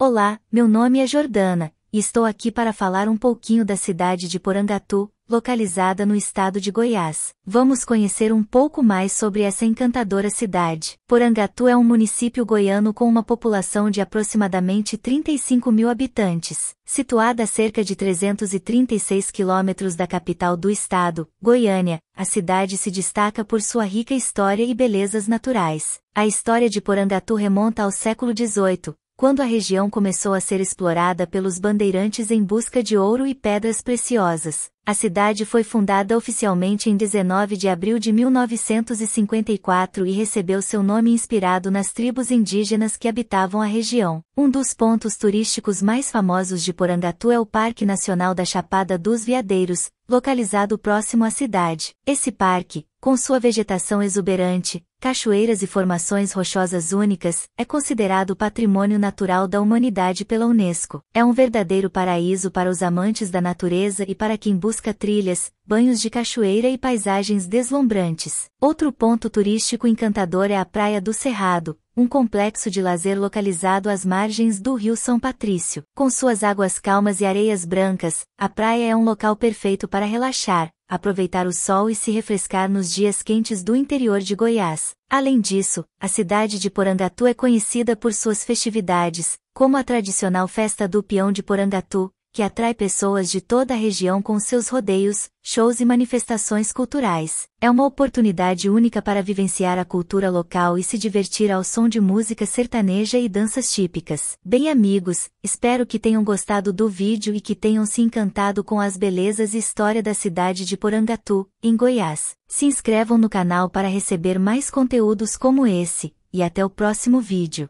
Olá, meu nome é Jordana, e estou aqui para falar um pouquinho da cidade de Porangatu, localizada no estado de Goiás. Vamos conhecer um pouco mais sobre essa encantadora cidade. Porangatu é um município goiano com uma população de aproximadamente 35 mil habitantes, situada a cerca de 336 quilômetros da capital do estado, Goiânia. A cidade se destaca por sua rica história e belezas naturais. A história de Porangatu remonta ao século XVIII, quando a região começou a ser explorada pelos bandeirantes em busca de ouro e pedras preciosas. A cidade foi fundada oficialmente em 19 de abril de 1954 e recebeu seu nome inspirado nas tribos indígenas que habitavam a região. Um dos pontos turísticos mais famosos de Porangatu é o Parque Nacional da Chapada dos Veadeiros, localizado próximo à cidade. Esse parque, com sua vegetação exuberante, cachoeiras e formações rochosas únicas, é considerado patrimônio natural da humanidade pela Unesco. É um verdadeiro paraíso para os amantes da natureza e para quem busca trilhas, banhos de cachoeira e paisagens deslumbrantes. Outro ponto turístico encantador é a Praia do Cerrado, um complexo de lazer localizado às margens do Rio São Patrício. Com suas águas calmas e areias brancas, a praia é um local perfeito para relaxar, aproveitar o sol e se refrescar nos dias quentes do interior de Goiás. Além disso, a cidade de Porangatu é conhecida por suas festividades, como a tradicional Festa do Peão de Porangatu, que atrai pessoas de toda a região com seus rodeios, shows e manifestações culturais. É uma oportunidade única para vivenciar a cultura local e se divertir ao som de música sertaneja e danças típicas. Bem amigos, espero que tenham gostado do vídeo e que tenham se encantado com as belezas e história da cidade de Porangatu, em Goiás. Se inscrevam no canal para receber mais conteúdos como esse, e até o próximo vídeo.